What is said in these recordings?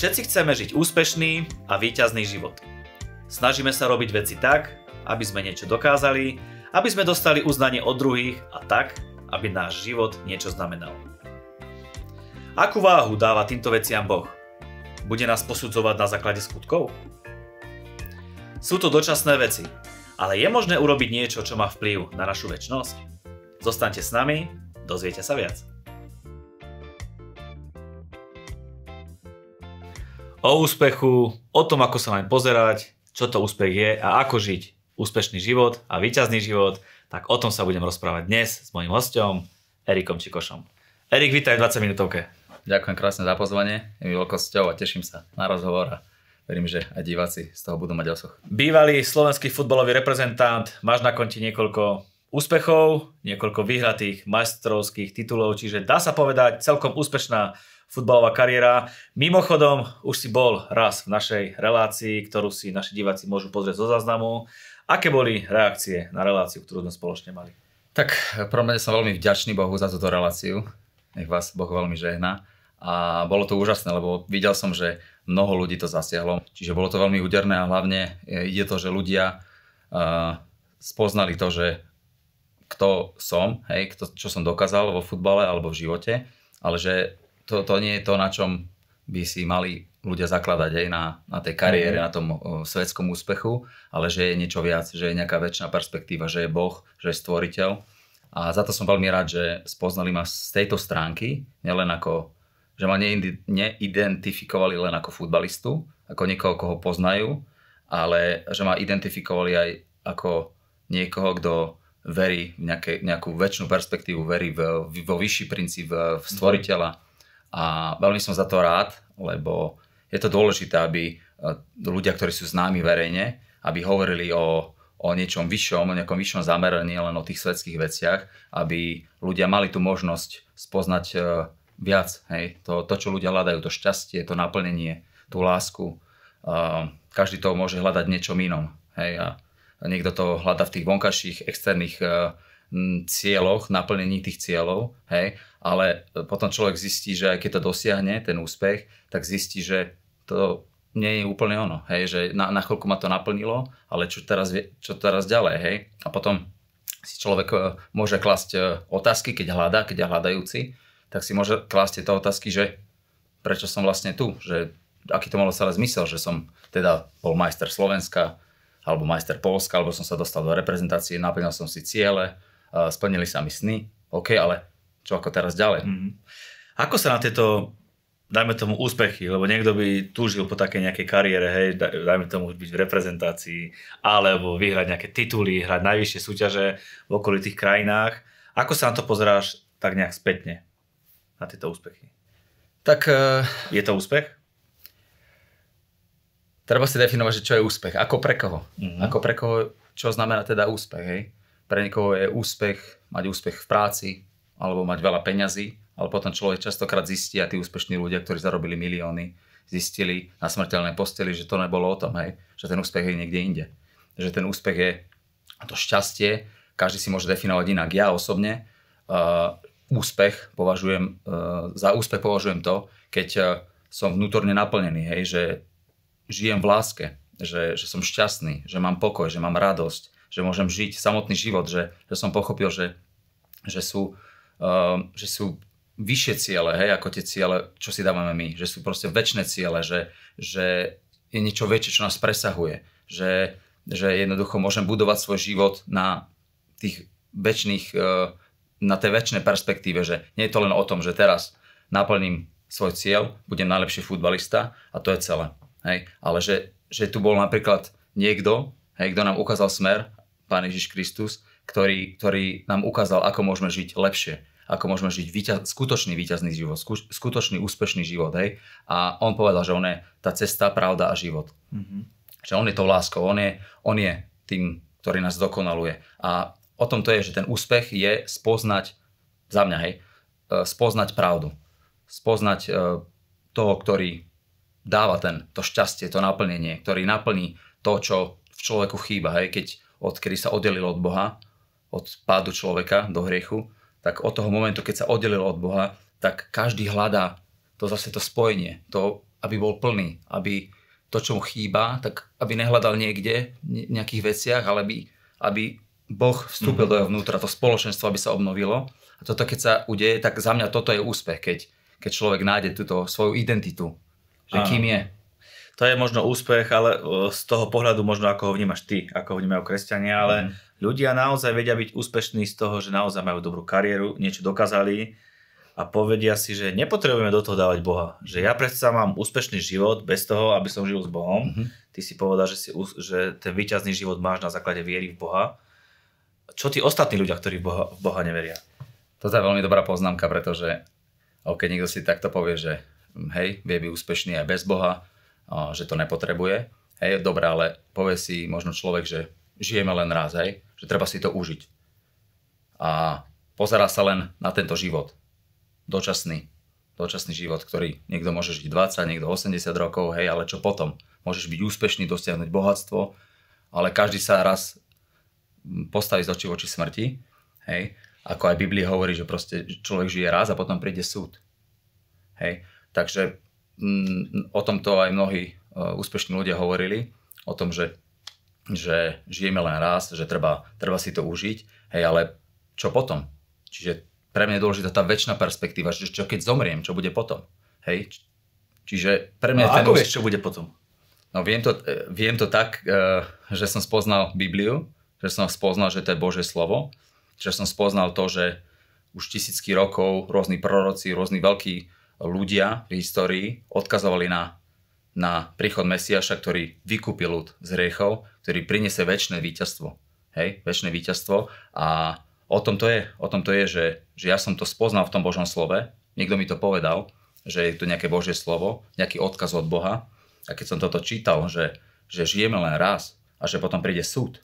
Všetci chceme žiť úspešný a výťazný život. Snažíme sa robiť veci tak, aby sme niečo dokázali, aby sme dostali uznanie od druhých a tak, aby náš život niečo znamenal. Akú váhu dáva týmto veciam Boh? Bude nás posudzovať na základe skutkov? Sú to dočasné veci, ale je možné urobiť niečo, čo má vplyv na našu väčnosť? Zostaňte s nami, dozviete sa viac. o úspechu, o tom, ako sa majú pozerať, čo to úspech je a ako žiť úspešný život a výťazný život, tak o tom sa budem rozprávať dnes s mojim hostom Erikom Čikošom. Erik, vítaj v 20 minútovke. Ďakujem krásne za pozvanie, je mi veľkosťou a teším sa na rozhovor a verím, že aj diváci z toho budú mať osoch. Bývalý slovenský futbalový reprezentant, máš na konti niekoľko úspechov, niekoľko vyhratých majstrovských titulov, čiže dá sa povedať celkom úspešná futbalová kariéra. Mimochodom, už si bol raz v našej relácii, ktorú si naši diváci môžu pozrieť zo záznamu. Aké boli reakcie na reláciu, ktorú sme spoločne mali? Tak prvom som veľmi vďačný Bohu za túto reláciu. Nech vás Boh veľmi žehná. A bolo to úžasné, lebo videl som, že mnoho ľudí to zasiahlo. Čiže bolo to veľmi úderné a hlavne e, ide to, že ľudia uh, spoznali to, že kto som, hej, kto, čo som dokázal vo futbale alebo v živote, ale že to, to nie je to, na čom by si mali ľudia zakladať aj na, na tej kariére, mm. na tom uh, svetskom úspechu, ale že je niečo viac, že je nejaká väčšina perspektíva, že je Boh, že je stvoriteľ. A za to som veľmi rád, že spoznali ma z tejto stránky, nielen ako, že ma neidentifikovali len ako futbalistu, ako niekoho, koho poznajú, ale že ma identifikovali aj ako niekoho, kto verí v nejaké, nejakú väčšinu perspektívu, verí v, vo vyšší princíp, v stvoriteľa. Mm a veľmi som za to rád, lebo je to dôležité, aby eh, ľudia, ktorí sú známi verejne, aby hovorili o, o niečom vyššom, o nejakom vyššom zameraní, len o tých svetských veciach, aby ľudia mali tú možnosť spoznať eh, viac, hej, to, to čo ľudia hľadajú, to šťastie, to naplnenie, tú lásku. Eh, každý to môže hľadať niečom inom, hej, a niekto to hľada v tých vonkajších externých Mm, cieľoch, naplnení tých cieľov, hej, ale e, potom človek zistí, že aj keď to dosiahne, ten úspech, tak zistí, že to nie je úplne ono, hej, že na, na chvíľku ma to naplnilo, ale čo teraz, čo teraz ďalej, hej, a potom si človek e, môže klásť e, otázky, keď hľadá, keď je hľadajúci, tak si môže klásť tieto otázky, že prečo som vlastne tu, že aký to malo celé zmysel, že som teda bol majster Slovenska, alebo majster Polska, alebo som sa dostal do reprezentácie, naplnil som si ciele, Eh, splnili sa mi sny, OK, ale čo ako teraz ďalej? Mm-hmm. Ako sa na tieto, dajme tomu, úspechy, lebo niekto by túžil po takej nejakej kariére, hej, dajme tomu byť v reprezentácii, alebo vyhrať nejaké tituly, hrať najvyššie súťaže v okolitých krajinách. Ako sa na to pozeráš tak nejak spätne, na tieto úspechy? Tak... Uh... Je to úspech? Treba si definovať, že čo je úspech. Ako pre koho? Mm-hmm. Ako pre koho, čo znamená teda úspech, hej? Pre niekoho je úspech mať úspech v práci alebo mať veľa peňazí, ale potom človek častokrát zistí a tí úspešní ľudia, ktorí zarobili milióny, zistili na smrteľnej posteli, že to nebolo o tom, hej, že ten úspech je niekde inde. Že ten úspech je to šťastie, každý si môže definovať inak. Ja osobne uh, úspech považujem, uh, za úspech považujem to, keď uh, som vnútorne naplnený, hej, že žijem v láske, že, že som šťastný, že mám pokoj, že mám radosť, že môžem žiť samotný život, že, že som pochopil, že, že, sú, uh, že sú vyššie ciele, hej, ako tie ciele, čo si dávame my, že sú proste väčšie ciele, že, že je niečo väčšie, čo nás presahuje, že, že jednoducho môžem budovať svoj život na tých väčšných, uh, na tej väčšnej perspektíve, že nie je to len o tom, že teraz naplním svoj cieľ, budem najlepší futbalista a to je celé. Hej? Ale že, že tu bol napríklad niekto, hej, kto nám ukázal smer Pán Ježiš Kristus, ktorý, ktorý nám ukázal, ako môžeme žiť lepšie, ako môžeme žiť víťaz, skutočný výťazný život, skutočný úspešný život. Hej? A on povedal, že on je tá cesta, pravda a život. Mm-hmm. Že on je to láskou, on je, on je tým, ktorý nás dokonaluje. A o tom to je, že ten úspech je spoznať, za mňa, hej, e, spoznať pravdu. Spoznať e, toho, ktorý dáva ten, to šťastie, to naplnenie, ktorý naplní to, čo v človeku chýba. Hej? Keď odkedy sa oddelil od Boha, od pádu človeka do hriechu, tak od toho momentu, keď sa oddelil od Boha, tak každý hľadá to zase to spojenie, to, aby bol plný, aby to, čo mu chýba, tak aby nehľadal niekde v nejakých veciach, ale aby, aby Boh vstúpil mm-hmm. do jeho mhm. vnútra, to spoločenstvo, aby sa obnovilo. A toto, keď sa udeje, tak za mňa toto je úspech, keď, keď človek nájde túto svoju identitu, že Áno. kým je to je možno úspech, ale e, z toho pohľadu možno ako ho vnímaš ty, ako ho vnímajú kresťania, ale mm. ľudia naozaj vedia byť úspešní z toho, že naozaj majú dobrú kariéru, niečo dokázali a povedia si, že nepotrebujeme do toho dávať Boha. Že ja predsa mám úspešný život bez toho, aby som žil s Bohom. Mm-hmm. Ty si povedal, že, si, že ten výťazný život máš na základe viery v Boha. Čo tí ostatní ľudia, ktorí v Boha, v Boha neveria? To je veľmi dobrá poznámka, pretože keď niekto si takto povie, že hm, hej, vie byť úspešný aj bez Boha, že to nepotrebuje. Hej, dobré, ale povie si možno človek, že žijeme len raz, hej, že treba si to užiť. A pozera sa len na tento život. Dočasný. Dočasný život, ktorý niekto môže žiť 20, niekto 80 rokov, hej, ale čo potom? Môžeš byť úspešný, dosiahnuť bohatstvo, ale každý sa raz postaví z očí voči smrti, hej, ako aj Biblia hovorí, že proste človek žije raz a potom príde súd. Hej, takže Mm, o tomto aj mnohí e, úspešní ľudia hovorili, o tom, že, že žijeme len raz, že treba, treba si to užiť, hej, ale čo potom? Čiže pre mňa je dôležitá tá väčšina perspektíva, že čo keď zomriem, čo bude potom? Hej, čiže pre mňa... No, ten ako vieš, čo bude potom? No viem to, e, viem to tak, e, že som spoznal Bibliu, že som spoznal, že to je Božie slovo, že som spoznal to, že už tisícky rokov rôzni proroci, rôzni veľkí ľudia v histórii odkazovali na, na príchod Mesiaša, ktorý vykúpi ľud z riechov, ktorý priniesie väčšie víťazstvo. Hej, väčšie víťazstvo. A o tom to je, o tom to je že, že ja som to spoznal v tom Božom slove, niekto mi to povedal, že je tu nejaké Božie slovo, nejaký odkaz od Boha. A keď som toto čítal, že, že žijeme len raz a že potom príde súd,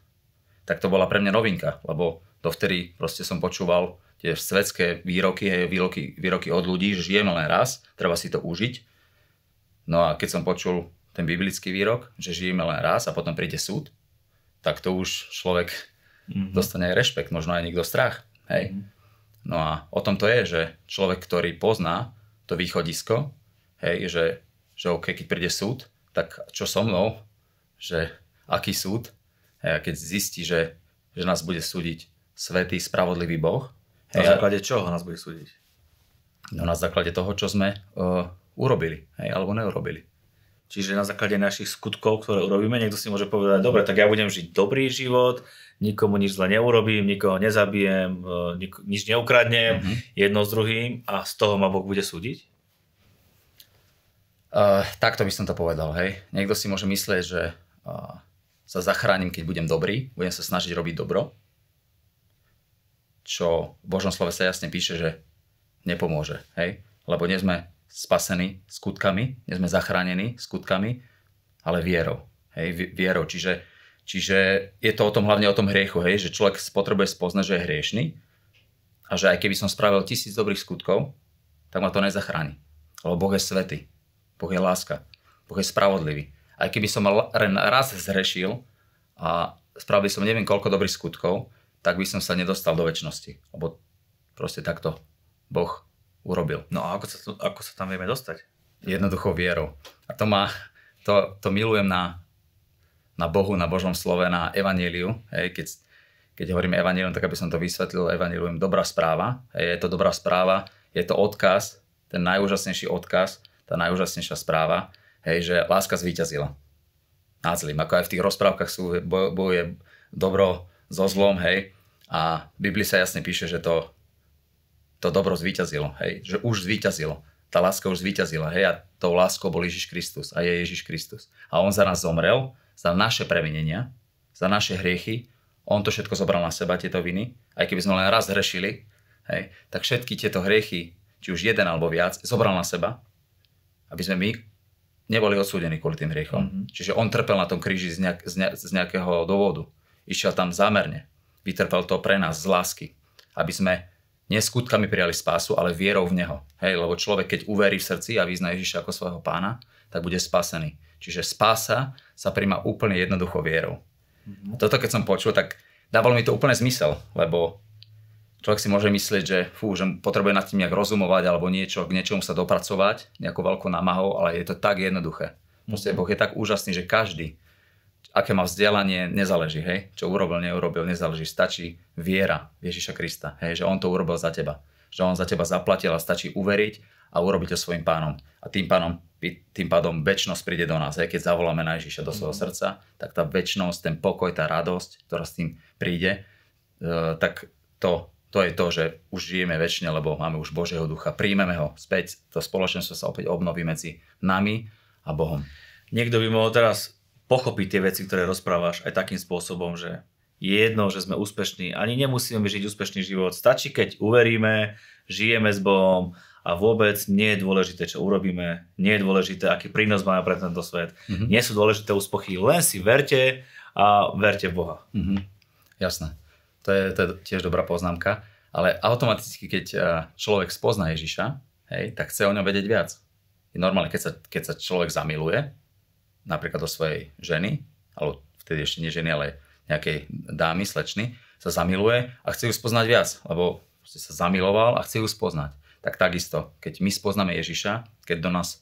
tak to bola pre mňa novinka, lebo dovtedy proste som počúval tie svetské výroky, hej, výroky, výroky od ľudí, že žijeme len raz, treba si to užiť. No a keď som počul ten biblický výrok, že žijeme len raz a potom príde súd, tak to už človek mm-hmm. dostane aj rešpekt, možno aj niekto strach. Hej. Mm-hmm. No a o tom to je, že človek, ktorý pozná to východisko, hej, že, že okay, keď príde súd, tak čo so mnou, že aký súd, hej, keď zistí, že, že nás bude súdiť svetý, spravodlivý Boh, Hej, na základe čoho nás bude súdiť? No na základe toho, čo sme uh, urobili, hej, alebo neurobili. Čiže na základe našich skutkov, ktoré urobíme, niekto si môže povedať, dobre, tak ja budem žiť dobrý život, nikomu nič zle neurobím, nikoho nezabijem, e, nik- nič neukradnem, mm-hmm. jedno s druhým a z toho ma Boh bude súdiť? Uh, takto by som to povedal, hej. Niekto si môže myslieť, že uh, sa zachránim, keď budem dobrý, budem sa snažiť robiť dobro, čo v Božom slove sa jasne píše, že nepomôže. Hej? Lebo nie sme spasení skutkami, nie sme zachránení skutkami, ale vierou. Hej? Vierou. Čiže, čiže je to o tom, hlavne o tom hriechu, hej? že človek potrebuje spoznať, že je hriešný a že aj keby som spravil tisíc dobrých skutkov, tak ma to nezachráni. Lebo Boh je svetý. Boh je láska. Boh je spravodlivý. Aj keby som len raz zrešil a spravil som neviem koľko dobrých skutkov, tak by som sa nedostal do väčšnosti. Lebo proste takto Boh urobil. No a ako sa, to, ako sa tam vieme dostať? Jednoducho vierou. A to má, to, to milujem na, na Bohu, na Božom slove, na Evangeliu. Hej, keď, keď hovorím Evangelium, tak aby som to vysvetlil, Evangelium dobrá správa. Hej, je to dobrá správa, je to odkaz, ten najúžasnejší odkaz, tá najúžasnejšia správa, hej, že láska zvíťazila nad zlým. Ako aj v tých rozprávkach sú, bojuje dobro so zlom, hej, a v Biblii sa jasne píše, že to, to dobro zvíťazilo, hej, že už zvíťazilo. Tá láska už zvíťazila, hej, a tou láskou bol Ježiš Kristus a je Ježiš Kristus. A on za nás zomrel, za naše previnenia, za naše hriechy, on to všetko zobral na seba, tieto viny, aj keby sme len raz hrešili, hej, tak všetky tieto hriechy, či už jeden alebo viac, zobral na seba, aby sme my neboli odsúdení kvôli tým hriechom. Mm-hmm. Čiže on trpel na tom kríži z, nejak, z, ne, z nejakého dôvodu. Išiel tam zámerne. Vytrpel to pre nás z lásky, aby sme neskutkami prijali spásu, ale vierou v Neho. Hej, lebo človek, keď uverí v srdci a vyzná Ježiša ako svojho pána, tak bude spasený. Čiže spása sa príjma úplne jednoducho vierou. Mm-hmm. A toto, keď som počul, tak dávalo mi to úplne zmysel, lebo človek si môže myslieť, že, fú, že potrebuje nad tým nejak rozumovať alebo niečo, k niečomu sa dopracovať, nejakou veľkou námahou, ale je to tak jednoduché. Proste mm-hmm. Boh je tak úžasný, že každý aké má vzdelanie, nezáleží, hej. Čo urobil, neurobil, nezáleží. Stačí viera Ježiša Krista, hej, že on to urobil za teba. Že on za teba zaplatil a stačí uveriť a urobiť to svojim pánom. A tým pánom tým pádom väčšnosť príde do nás. Hej. Keď zavoláme na Ježiša do svojho mhm. srdca, tak tá väčšnosť, ten pokoj, tá radosť, ktorá s tým príde, e, tak to, to je to, že už žijeme väčšine, lebo máme už Božieho ducha. Príjmeme ho späť, to spoločenstvo sa opäť obnoví medzi nami a Bohom. Niekto by mohol teraz pochopiť tie veci, ktoré rozprávaš aj takým spôsobom, že je jedno, že sme úspešní, ani nemusíme žiť úspešný život. Stačí, keď uveríme, žijeme s Bohom a vôbec nie je dôležité, čo urobíme, nie je dôležité, aký prínos máme pre tento svet. Mm-hmm. Nie sú dôležité úspochy, len si verte a verte v Boha. Mm-hmm. Jasné. To je, to je tiež dobrá poznámka. Ale automaticky, keď eh, človek spozná Ježiša, hej, tak chce o ňom vedieť viac. normálne, keď sa, keď sa človek zamiluje, napríklad do svojej ženy, alebo vtedy ešte nie ženy, ale nejakej dámy, slečny, sa zamiluje a chce ju spoznať viac, lebo sa zamiloval a chce ju spoznať. Tak takisto, keď my spoznáme Ježiša, keď do nás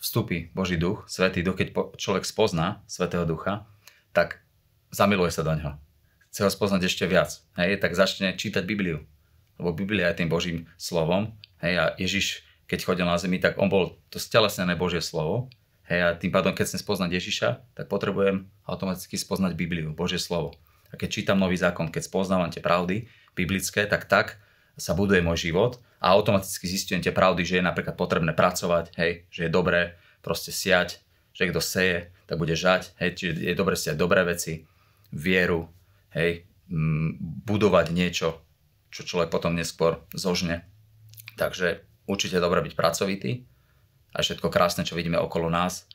vstúpi Boží duch, Svetý duch, keď človek spozná Svetého ducha, tak zamiluje sa do neho. Chce ho spoznať ešte viac. Hej, tak začne čítať Bibliu. Lebo Biblia je tým Božím slovom. Hej, a Ježiš, keď chodil na zemi, tak on bol to stelesnené Božie slovo Hej, a tým pádom, keď chcem spoznať Ježiša, tak potrebujem automaticky spoznať Bibliu, Božie slovo. A keď čítam nový zákon, keď spoznávam tie pravdy biblické, tak tak sa buduje môj život a automaticky zistujem tie pravdy, že je napríklad potrebné pracovať, hej, že je dobré proste siať, že kto seje, tak bude žať, hej, čiže je dobre siať dobré veci, vieru, hej, m, mm, budovať niečo, čo človek potom neskôr zožne. Takže určite je dobré byť pracovitý, a všetko krásne, čo vidíme okolo nás,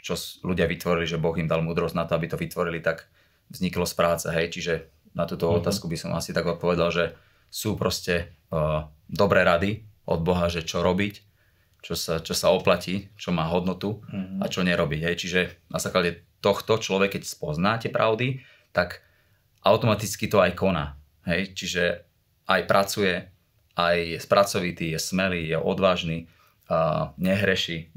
čo ľudia vytvorili, že Boh im dal múdrosť na to, aby to vytvorili, tak vzniklo z práce. Hej? Čiže na túto mm-hmm. otázku by som asi tak odpovedal, že sú proste dobré rady od Boha, že čo robiť, čo sa, čo sa oplatí, čo má hodnotu mm-hmm. a čo nerobiť. Hej? Čiže na základe tohto človek, keď spozná tie pravdy, tak automaticky to aj koná. Hej? Čiže aj pracuje, aj je spracovitý, je smelý, je odvážny, uh, nehreší.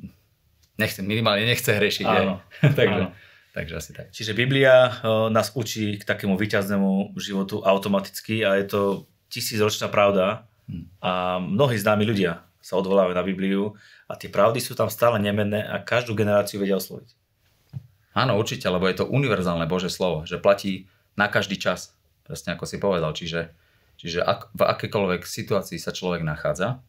Nechce, minimálne nechce hrešiť. Áno. takže, áno. takže asi tak. Čiže Biblia uh, nás učí k takému výťaznému životu automaticky a je to tisícročná pravda hmm. a mnohí známi ľudia sa odvolávajú na Bibliu a tie pravdy sú tam stále nemenné a každú generáciu vedia osloviť. Áno, určite, lebo je to univerzálne Bože slovo, že platí na každý čas, presne ako si povedal. Čiže, čiže ak, v akékoľvek situácii sa človek nachádza,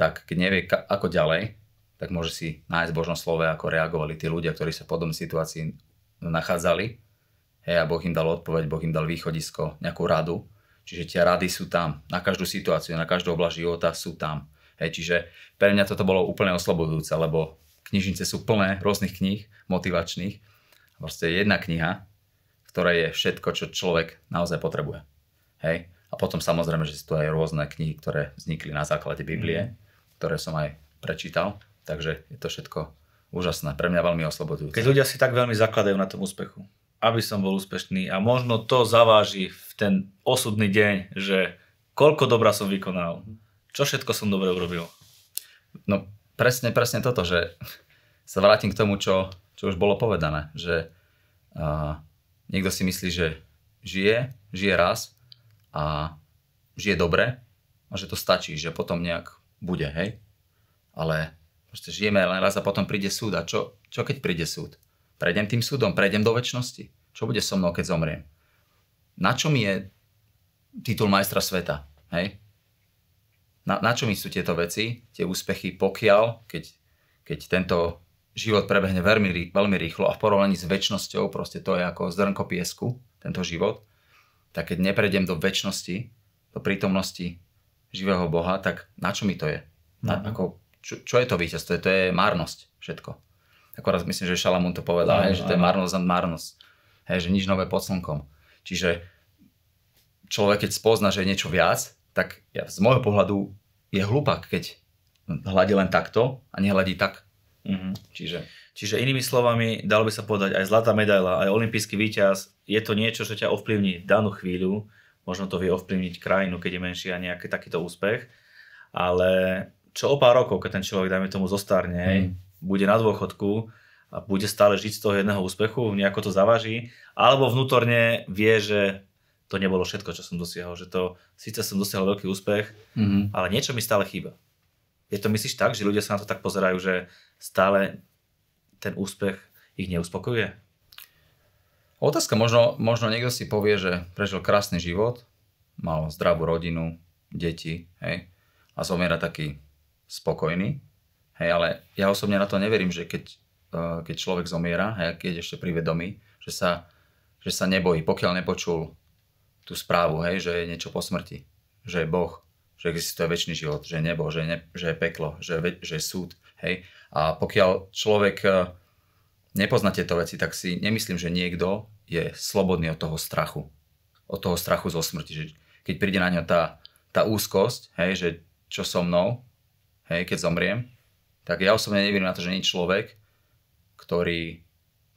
tak keď nevie ako ďalej, tak môže si nájsť Božom slove, ako reagovali tí ľudia, ktorí sa v podobnej situácii nachádzali. Hej, a Boh im dal odpoveď, Boh im dal východisko, nejakú radu. Čiže tie rady sú tam, na každú situáciu, na každú oblasť života sú tam. Hej, čiže pre mňa toto bolo úplne oslobodujúce, lebo knižnice sú plné rôznych kníh, motivačných. Proste jedna kniha, ktorá je všetko, čo človek naozaj potrebuje. Hej? A potom samozrejme, že sú tu aj rôzne knihy, ktoré vznikli na základe Biblie. Mm ktoré som aj prečítal. Takže je to všetko úžasné, pre mňa veľmi oslobodujúce. Keď ľudia si tak veľmi zakladajú na tom úspechu, aby som bol úspešný a možno to zaváži v ten osudný deň, že koľko dobrá som vykonal, čo všetko som dobre urobil. No presne, presne toto, že sa vrátim k tomu, čo, čo už bolo povedané, že a, niekto si myslí, že žije, žije raz a žije dobre a že to stačí, že potom nejak bude, hej? Ale proste žijeme len raz a potom príde súd. A čo, čo keď príde súd? Prejdem tým súdom, prejdem do väčšnosti. Čo bude so mnou, keď zomriem? Na čo mi je titul majstra sveta? Hej? Na, na čo mi sú tieto veci, tie úspechy, pokiaľ, keď, keď tento život prebehne veľmi, veľmi rýchlo a v porovnaní s väčšnosťou, proste to je ako zrnko piesku, tento život, tak keď neprejdem do väčšnosti, do prítomnosti živého Boha, tak na čo mi to je? Na, mm-hmm. ako, čo, čo je to víťazstvo? To je márnosť všetko. Akorát myslím, že Šalamún to povedal, aj, hej, že to je márnosť nad marnosť. Hej, že nič nové pod slnkom. Čiže človek, keď spozna, že je niečo viac, tak ja, z môjho pohľadu je hlupák, keď hľadí len takto a nehľadí tak. Mm-hmm. Čiže... Čiže inými slovami, dalo by sa povedať, aj zlatá medaila, aj olimpijský víťaz, je to niečo, čo ťa ovplyvní v danú chvíľu, možno to vie ovplyvniť krajinu, keď je a nejaký takýto úspech. Ale čo o pár rokov, keď ten človek, dajme tomu, zostarne, mm. bude na dôchodku a bude stále žiť z toho jedného úspechu, nejako to zavaží, alebo vnútorne vie, že to nebolo všetko, čo som dosiahol, že to síce som dosiahol veľký úspech, mm ale niečo mi stále chýba. Je to myslíš tak, že ľudia sa na to tak pozerajú, že stále ten úspech ich neuspokojuje? Otázka, možno, možno niekto si povie, že prežil krásny život, mal zdravú rodinu, deti, hej, a zomiera taký spokojný, hej, ale ja osobne na to neverím, že keď, eh, keď človek zomiera, hej, keď ešte privedomí, že sa, že sa nebojí, pokiaľ nepočul tú správu, hej, že je niečo po smrti, že je Boh, že existuje väčší život, že je nebo, že je, ne, že je peklo, že, je, že je súd. Hej. A pokiaľ človek eh, nepoznáte to veci, tak si nemyslím, že niekto je slobodný od toho strachu. Od toho strachu zo smrti. Že keď príde na ňo tá, tá úzkosť, hej, že čo so mnou, hej, keď zomriem, tak ja osobne neverím na to, že nie je človek, ktorý,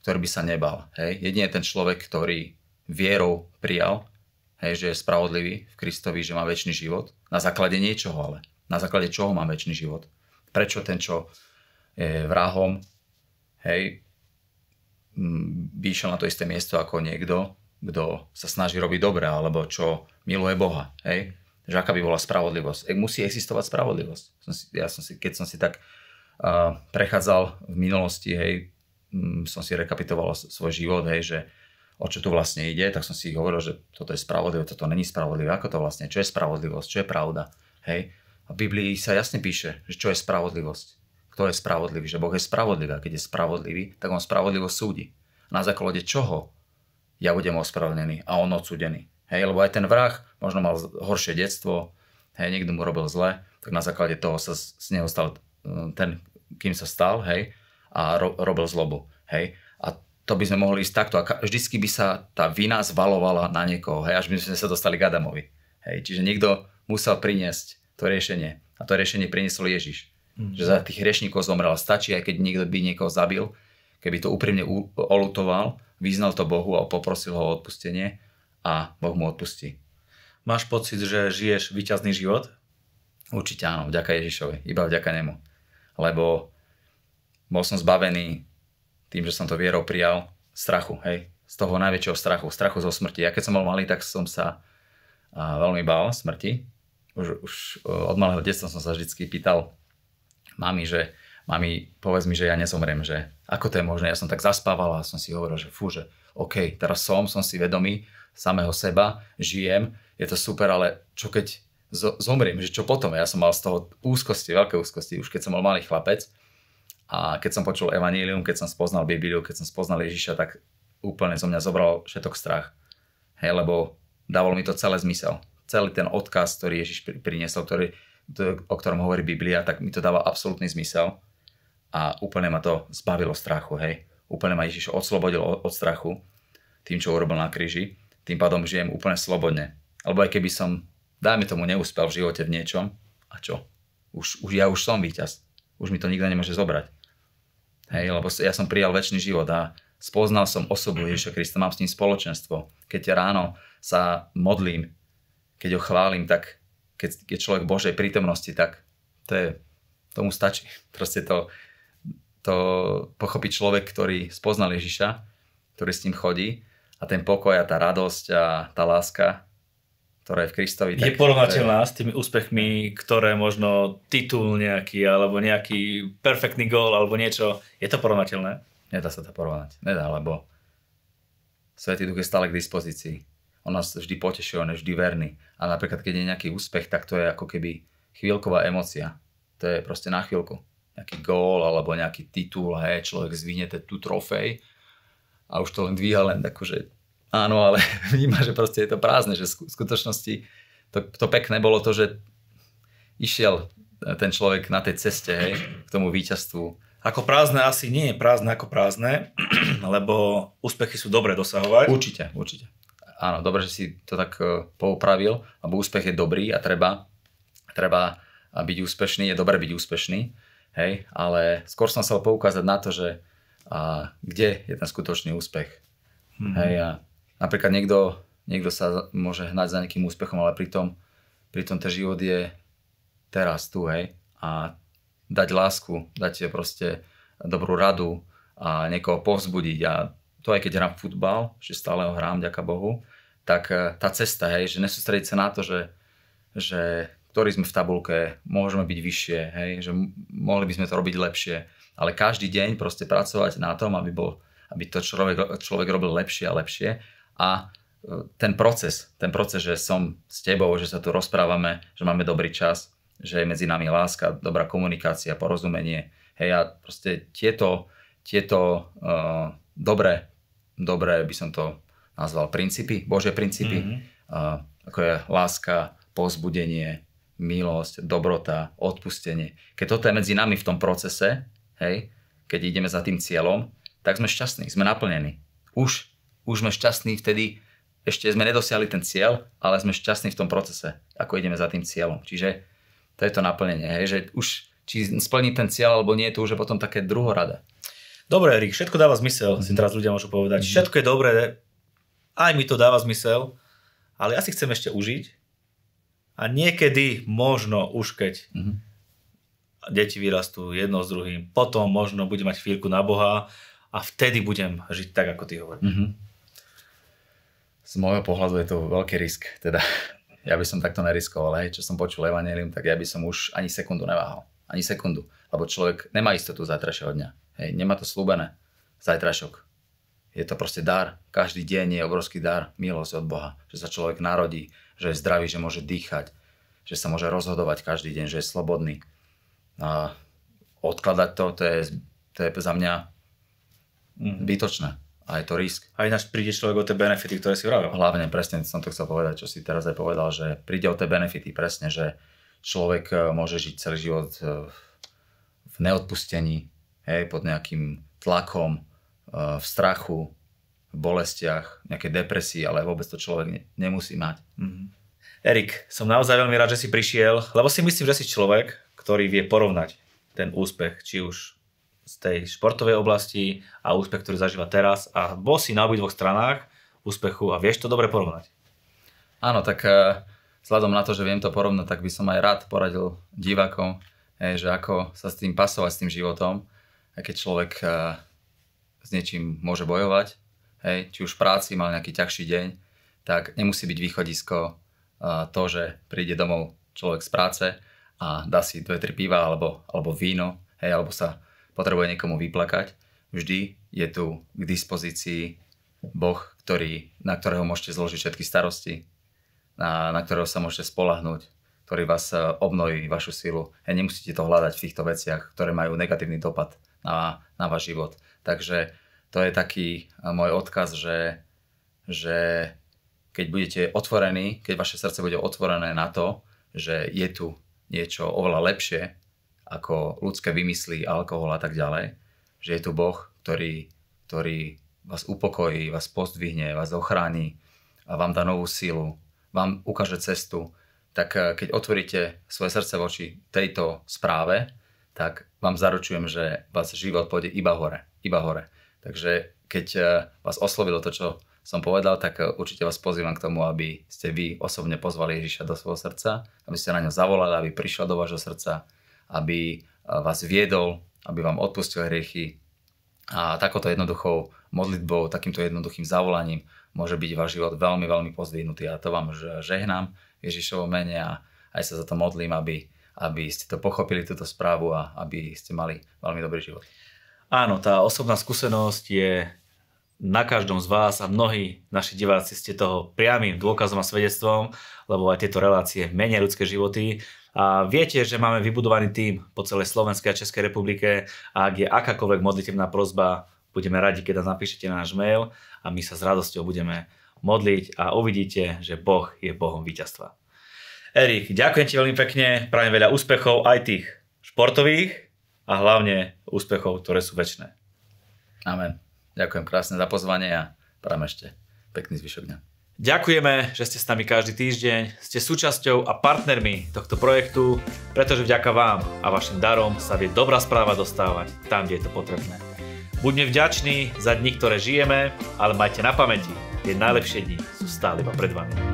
ktorý by sa nebal. Hej. Jedine ten človek, ktorý vierou prijal, hej, že je spravodlivý v Kristovi, že má väčší život. Na základe niečoho ale. Na základe čoho má väčší život. Prečo ten, čo je vrahom, hej, by išiel na to isté miesto ako niekto, kto sa snaží robiť dobre alebo čo miluje Boha. Hej? Že aká by bola spravodlivosť. E, musí existovať spravodlivosť. Som si, ja som si, keď som si tak uh, prechádzal v minulosti, hej, som si rekapitoval svoj život, hej, že o čo tu vlastne ide, tak som si hovoril, že toto je spravodlivé, toto není spravodlivé. Ako to vlastne? Čo je spravodlivosť? Čo je pravda? Hej? A v Biblii sa jasne píše, že čo je spravodlivosť kto je spravodlivý, že Boh je spravodlivý a keď je spravodlivý, tak on spravodlivo súdi. Na základe čoho ja budem ospravedlnený a on odsudený. Hej, lebo aj ten vrah možno mal horšie detstvo, hej, niekto mu robil zle, tak na základe toho sa z neho stal eh, ten, kým sa stal, hej, a ro, robil zlobu, hej. A to by sme mohli ísť takto a vždycky by sa tá vina zvalovala na niekoho, hej, až by sme sa dostali k Adamovi. Hej, čiže niekto musel priniesť to riešenie a to riešenie priniesol Ježiš. Mm. Že za tých hriešnikov zomrel. Stačí, aj keď niekto by niekoho zabil, keby to úprimne olutoval, vyznal to Bohu a poprosil ho o odpustenie a Boh mu odpustí. Máš pocit, že žiješ vyťazný život? Určite áno, vďaka Ježišovi, iba vďaka nemu. Lebo bol som zbavený tým, že som to vierou prijal, strachu, hej, z toho najväčšieho strachu, strachu zo smrti. Ja keď som bol malý, tak som sa a, veľmi bál smrti. Už, už od malého detstva som sa vždy pýtal, mami, že mami, povedz mi, že ja nezomrem, že ako to je možné, ja som tak zaspávala a som si hovoril, že fú, že OK, teraz som, som si vedomý samého seba, žijem, je to super, ale čo keď zo- zomriem, že čo potom? Ja som mal z toho úzkosti, veľké úzkosti, už keď som bol malý chlapec a keď som počul evanílium, keď som spoznal Bibliu, keď som spoznal Ježiša, tak úplne zo mňa zobral všetok strach. Hej, lebo dávalo mi to celé zmysel. Celý ten odkaz, ktorý Ježiš priniesol, ktorý o ktorom hovorí Biblia, tak mi to dáva absolútny zmysel. A úplne ma to zbavilo strachu, hej. Úplne ma Ježiš oslobodil od strachu tým, čo urobil na kríži. Tým pádom žijem úplne slobodne. Alebo aj keby som, dajme tomu, neúspel v živote v niečom, a čo? Už, už ja už som víťaz. Už mi to nikto nemôže zobrať. Hej, lebo ja som prijal väčší život a spoznal som osobu mhm. Ježiša Krista, mám s ním spoločenstvo. Keď ráno sa modlím, keď ho chválim, tak keď je človek Božej prítomnosti, tak to je, tomu stačí. Proste to, to pochopí človek, ktorý spoznal Ježiša, ktorý s ním chodí a ten pokoj a tá radosť a tá láska, ktorá je v Kristovi. Je porovnateľná je... s tými úspechmi, ktoré možno titul nejaký, alebo nejaký perfektný gól, alebo niečo. Je to porovnateľné? Nedá sa to porovnať. Nedá, lebo Svetý Duch je stále k dispozícii on nás vždy potešil, on je vždy verný. A napríklad, keď je nejaký úspech, tak to je ako keby chvíľková emocia. To je proste na chvíľku. Nejaký gól alebo nejaký titul, hej, človek zvinie tú trofej a už to len dvíha len akože áno, ale vníma, že proste je to prázdne, že v skutočnosti to, to pekné bolo to, že išiel e, ten človek na tej ceste hej, k tomu víťazstvu. Ako prázdne asi nie je prázdne ako prázdne, lebo úspechy sú dobre dosahovať. Určite, určite áno, dobre, že si to tak e, poupravil, lebo úspech je dobrý a treba, treba byť úspešný, je dobré byť úspešný, hej, ale skôr som chcel poukázať na to, že a, kde je ten skutočný úspech. Mm-hmm. Hej, a napríklad niekto, niekto sa môže hnať za nejakým úspechom, ale pritom, pritom ten život je teraz tu, hej, a dať lásku, dať proste dobrú radu a niekoho povzbudiť a to aj keď hrám futbal, že stále ho hrám, ďaká Bohu, tak eh, tá cesta, hej, že nesústrediť sa na to, že, že ktorí sme v tabulke, môžeme byť vyššie, hej, že mohli by sme to robiť lepšie, ale každý deň proste pracovať na tom, aby, bol, aby to človek, človek robil lepšie a lepšie a eh, ten proces, ten proces, že som s tebou, že sa tu rozprávame, že máme dobrý čas, že je medzi nami láska, dobrá komunikácia, porozumenie, hej, a proste tieto, tieto uh, dobré, dobré by som to nazval princípy, Bože princípy, mm-hmm. Uh, ako je láska, pozbudenie, milosť, dobrota, odpustenie. Keď toto je medzi nami v tom procese, hej, keď ideme za tým cieľom, tak sme šťastní, sme naplnení. Už, už sme šťastní vtedy, ešte sme nedosiahli ten cieľ, ale sme šťastní v tom procese, ako ideme za tým cieľom. Čiže to je to naplnenie, hej, že už či splní ten cieľ alebo nie, to už je potom také druhorada. Dobre, Erik, všetko dáva zmysel, mm-hmm. si teraz ľudia môžu povedať. Mm-hmm. Všetko je dobré, aj mi to dáva zmysel, ale ja si chcem ešte užiť a niekedy možno už keď mm-hmm. deti vyrastú jedno s druhým, potom možno budem mať chvíľku na Boha a vtedy budem žiť tak, ako ty hovoríš. Mm-hmm. Z môjho pohľadu je to veľký risk, teda ja by som takto neriskoval, hej, čo som počul Evangelium, tak ja by som už ani sekundu neváhal, ani sekundu, lebo človek nemá istotu zajtrašieho dňa, hej, nemá to slúbené, zajtrašok, je to proste dar. Každý deň je obrovský dar, milosť od Boha, že sa človek narodí, že je zdravý, že môže dýchať, že sa môže rozhodovať každý deň, že je slobodný. A odkladať to, to je, to je za mňa mhm. bytočné. A je to risk. A ináč príde človek o tie benefity, ktoré si vravil. Hlavne, presne som to chcel povedať, čo si teraz aj povedal, že príde o tie benefity, presne, že človek e, môže žiť celý život e, v neodpustení, hej, pod nejakým tlakom, Eh, v strachu, v bolestiach, nejakej depresii, ale vôbec to človek ne, nemusí mať. Mm-hmm. Erik, som naozaj veľmi rád, že si prišiel, lebo si myslím, že si človek, ktorý vie porovnať ten úspech, či už z tej športovej oblasti a úspech, ktorý zažíva teraz. A bol si na obidvoch stranách úspechu a vieš to dobre porovnať. Áno, tak eh, vzhľadom na to, že viem to porovnať, tak by som aj rád poradil divákom, že ako sa s tým pasovať, s tým životom, aj keď človek eh, s niečím môže bojovať, hej, či už v práci mal nejaký ťažší deň, tak nemusí byť východisko to, že príde domov človek z práce a dá si dve, tri piva alebo, alebo víno, hej, alebo sa potrebuje niekomu vyplakať. Vždy je tu k dispozícii Boh, ktorý, na ktorého môžete zložiť všetky starosti, na, na ktorého sa môžete spolahnuť, ktorý vás e, obnoví vašu silu. Hej, nemusíte to hľadať v týchto veciach, ktoré majú negatívny dopad na, na váš život. Takže to je taký eh, môj odkaz, že, že keď budete otvorení, keď vaše srdce bude otvorené na to, že je tu niečo oveľa lepšie ako ľudské vymysly, alkohol a tak ďalej, že je tu Boh, ktorý, ktorý vás upokojí, vás pozdvihne, vás ochráni a vám dá novú sílu, vám ukáže cestu, tak eh, keď otvoríte svoje srdce voči tejto správe, tak vám zaručujem, že vás život pôjde iba hore iba hore. Takže keď e, vás oslovilo to, čo som povedal, tak e, určite vás pozývam k tomu, aby ste vy osobne pozvali Ježiša do svojho srdca, aby ste na ňo zavolali, aby prišiel do vášho srdca, aby e, vás viedol, aby vám odpustil hriechy. A takouto jednoduchou modlitbou, takýmto jednoduchým zavolaním môže byť váš život veľmi, veľmi pozdvihnutý. A to vám žehnám Ježišovo mene a aj sa za to modlím, aby, aby ste to pochopili, túto správu a aby ste mali veľmi dobrý život. Áno, tá osobná skúsenosť je na každom z vás a mnohí naši diváci ste toho priamým dôkazom a svedectvom, lebo aj tieto relácie menia ľudské životy. A viete, že máme vybudovaný tým po celej Slovenskej a Českej republike a ak je akákoľvek modlitevná prozba, budeme radi, keď nám napíšete náš mail a my sa s radosťou budeme modliť a uvidíte, že Boh je Bohom víťazstva. Erik, ďakujem ti veľmi pekne, prajem veľa úspechov aj tých športových, a hlavne úspechov, ktoré sú väčšie. Amen. Ďakujem krásne za pozvanie a prajem ešte pekný zvyšok dňa. Ďakujeme, že ste s nami každý týždeň, ste súčasťou a partnermi tohto projektu, pretože vďaka vám a vašim darom sa vie dobrá správa dostávať tam, kde je to potrebné. Buďme vďační za dni, ktoré žijeme, ale majte na pamäti, tie najlepšie dni sú stále iba pred vami.